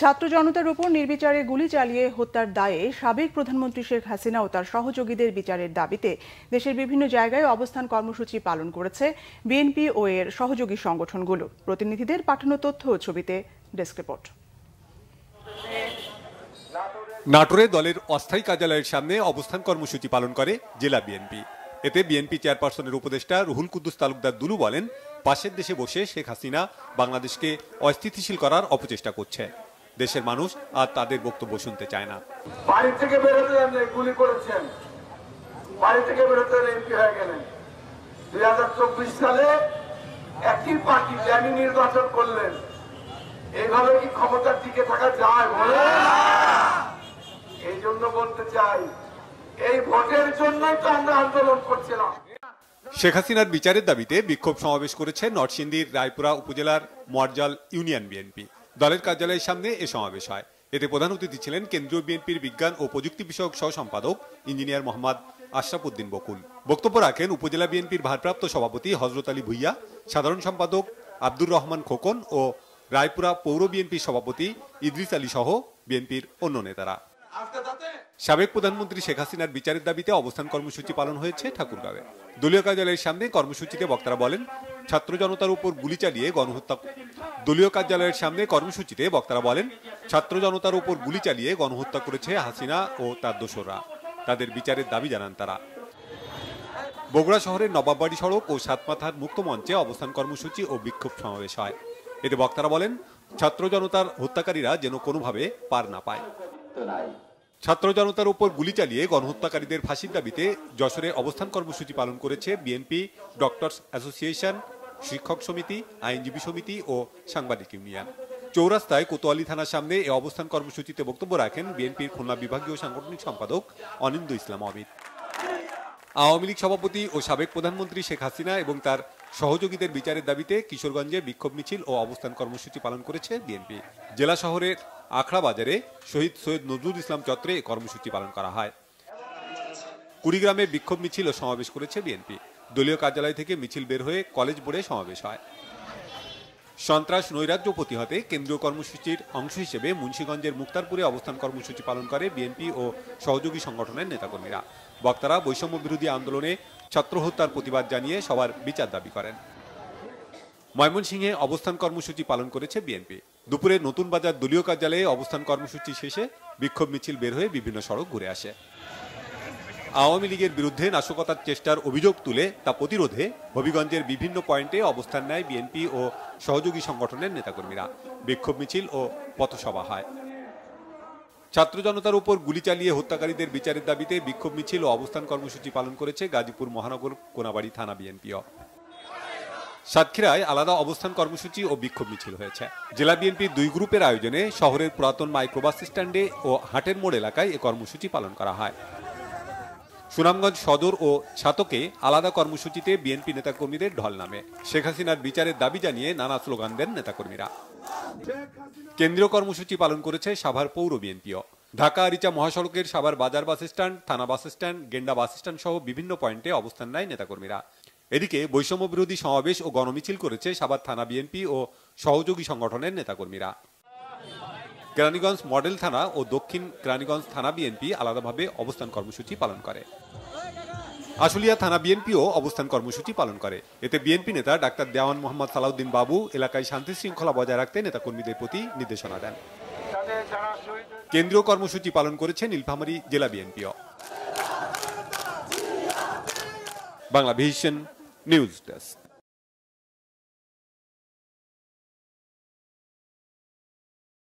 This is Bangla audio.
ছাত্র জনতার ওপর নির্বিচারে গুলি চালিয়ে হত্যার দায়ে সাবেক প্রধানমন্ত্রী শেখ হাসিনা ও তার সহযোগীদের বিচারের দাবিতে দেশের বিভিন্ন জায়গায় অবস্থান কর্মসূচি পালন করেছে বিএনপি ও এর সহযোগী সংগঠনগুলো প্রতিনিধিদের পাঠানো তথ্য ও ছবিতে ডেস্ক রিপোর্ট নাটোরে দলের অস্থায়ী কার্যালয়ের সামনে অবস্থান কর্মসূচি পালন করে জেলা বিএনপি এতে বিএনপি চেয়ারপারসনের উপদেষ্টা রুহুল কুদ্দুস তালুকদার দুলু বলেন পাশের দেশে বসে শেখ হাসিনা বাংলাদেশকে অস্থিতিশীল করার অপচেষ্টা করছে দেশের মানুষ আর তাদের বক্তব্য শুনতে চায় না বাড়ি থেকে বেরোতে গুলি করেছেন বাড়ি থেকে বেরোতে এমপি হয়ে গেলেন দুই সালে একই পার্টি জ্ঞানী নির্বাচন করলেন এইভাবে কি ক্ষমতার টিকে থাকা যায় বলে এই জন্য বলতে চাই এই ভোটের জন্যই তো আমরা আন্দোলন করছিলাম শেখ হাসিনার বিচারের দাবিতে বিক্ষোভ সমাবেশ করেছে নরসিংদীর রায়পুরা উপজেলার মোয়ারজাল ইউনিয়ন বিএনপি দলের কার্যালয়ের সামনে এ সমাবেশ হয় এতে প্রধান অতিথি ছিলেন কেন্দ্রীয় বিএনপির বিজ্ঞান ও প্রযুক্তি বিষয়ক সহ সম্পাদক ইঞ্জিনিয়ার মোহাম্মদ আশরাফুদ্দিন বকুল বক্তব্য রাখেন উপজেলা বিএনপির ভারপ্রাপ্ত সভাপতি হজরত আলী ভুইয়া সাধারণ সম্পাদক আব্দুর রহমান খোকন ও রায়পুরা পৌর বিএনপির সভাপতি ইদ্রিস আলী সহ বিএনপির অন্য নেতারা সাবেক প্রধানমন্ত্রী শেখ হাসিনার বিচারের দাবিতে অবস্থান কর্মসূচি পালন হয়েছে ঠাকুরগাঁওয়ে দলীয় কার্যালয়ের সামনে কর্মসূচিতে বক্তারা বলেন ছাত্র জনতার উপর গুলি চালিয়ে গণহত্যা দলীয় কার্যালয়ের সামনে কর্মসূচিতে বক্তারা বলেন ছাত্র জনতার উপর গুলি চালিয়ে গণহত্যা করেছে হাসিনা ও তার দোসররা তাদের বিচারের দাবি জানান তারা বগুড়া শহরের নবাববাড়ি সড়ক ও সাতমাথার মুক্ত মঞ্চে অবস্থান কর্মসূচি ও বিক্ষোভ সমাবেশ হয় এতে বক্তারা বলেন ছাত্র জনতার হত্যাকারীরা যেন কোনোভাবে পার না পায় ছাত্র জনতার উপর গুলি চালিয়ে গণহত্যাকারীদের ফাঁসির দাবিতে যশোরে অবস্থান কর্মসূচি পালন করেছে বিএনপি ডক্টরস অ্যাসোসিয়েশন শিক্ষক সমিতি আইনজীবী সমিতি ও সাংবাদিক ইউনিয়ন চৌরাস্তায় কোতোয়ালি থানার সামনে এ অবস্থান কর্মসূচিতে বক্তব্য রাখেন বিএনপির খুলনা বিভাগীয় সাংগঠনিক সম্পাদক অনিন্দ ইসলাম অমিত আওয়ামী লীগ সভাপতি ও সাবেক প্রধানমন্ত্রী শেখ হাসিনা এবং তার সহযোগীদের বিচারের দাবিতে কিশোরগঞ্জে বিক্ষোভ মিছিল ও অবস্থান কর্মসূচি পালন করেছে বিএনপি জেলা শহরের আখড়া বাজারে শহীদ সৈয়দ নজরুল ইসলাম চত্রে কর্মসূচি পালন করা হয় কুড়িগ্রামে বিক্ষোভ মিছিল ও সমাবেশ করেছে বিএনপি দলীয় কার্যালয় থেকে মিছিল বের হয়ে কলেজ বোর্ডে সমাবেশ হয় সন্ত্রাস নৈরাজ্য প্রতিহতে কেন্দ্রীয় কর্মসূচির অংশ হিসেবে মুন্সীগঞ্জের মুক্তারপুরে অবস্থান কর্মসূচি পালন করে বিএনপি ও সহযোগী সংগঠনের নেতাকর্মীরা বক্তারা বৈষম্য বিরোধী আন্দোলনে ছাত্র হত্যার প্রতিবাদ জানিয়ে সবার বিচার দাবি করেন ময়মনসিংহে অবস্থান কর্মসূচি পালন করেছে বিএনপি দুপুরে নতুন বাজার দলীয় কার্যালয়ে অবস্থান কর্মসূচি শেষে বিক্ষোভ মিছিল বের হয়ে বিভিন্ন সড়ক ঘুরে আসে আওয়ামী লীগের বিরুদ্ধে নাশকতার চেষ্টার অভিযোগ তুলে তা প্রতিরোধে হবিগঞ্জের বিভিন্ন পয়েন্টে অবস্থান নেয় বিএনপি ও সহযোগী সংগঠনের নেতাকর্মীরা বিক্ষোভ মিছিল ও পথসভা হয় ছাত্র জনতার উপর গুলি চালিয়ে হত্যাকারীদের বিচারের দাবিতে বিক্ষোভ মিছিল ও অবস্থান কর্মসূচি পালন করেছে গাজীপুর মহানগর কোনাবাড়ি থানা বিএনপিও সাতক্ষীরায় আলাদা অবস্থান কর্মসূচি ও বিক্ষোভ মিছিল হয়েছে জেলা বিএনপি দুই গ্রুপের আয়োজনে শহরের পুরাতন মাইক্রোবাস স্ট্যান্ডে ও হাটের মোড় এলাকায় এ কর্মসূচি পালন করা হয় সুনামগঞ্জ সদর ও ছাতকে আলাদা কর্মসূচিতে বিএনপি নেতাকর্মীদের ঢল নামে শেখ হাসিনার বিচারের দাবি জানিয়ে নানা স্লোগান দেন নেতাকর্মীরা কেন্দ্রীয় কর্মসূচি পালন করেছে সাভার পৌর বিএনপিও ঢাকা আরিচা মহাসড়কের সাভার বাজার বাস স্ট্যান্ড থানা বাস স্ট্যান্ড গেন্ডা বাস স্ট্যান্ড সহ বিভিন্ন পয়েন্টে অবস্থান নেয় নেতাকর্মীরা এদিকে বৈষম্য বিরোধী সমাবেশ ও গণমিছিল করেছে সাবাত থানা বিএনপি ও সহযোগী সংগঠনের নেতাকর্মীরা কেরানীগঞ্জ মডেল থানা ও দক্ষিণ কেরানীগঞ্জ থানা বিএনপি আলাদাভাবে অবস্থান কর্মসূচি পালন করে আশুলিয়া থানা বিএনপিও অবস্থান কর্মসূচি পালন করে এতে বিএনপি নেতা ডাক্তার দেওয়ান মোহাম্মদ সালাউদ্দিন বাবু এলাকায় শান্তি শৃঙ্খলা বজায় রাখতে নেতাকর্মীদের প্রতি নির্দেশনা দেন কেন্দ্রীয় কর্মসূচি পালন করেছে নীলফামারী জেলা বিএনপিও বাংলা ভিশন নিউজ ডেস্ক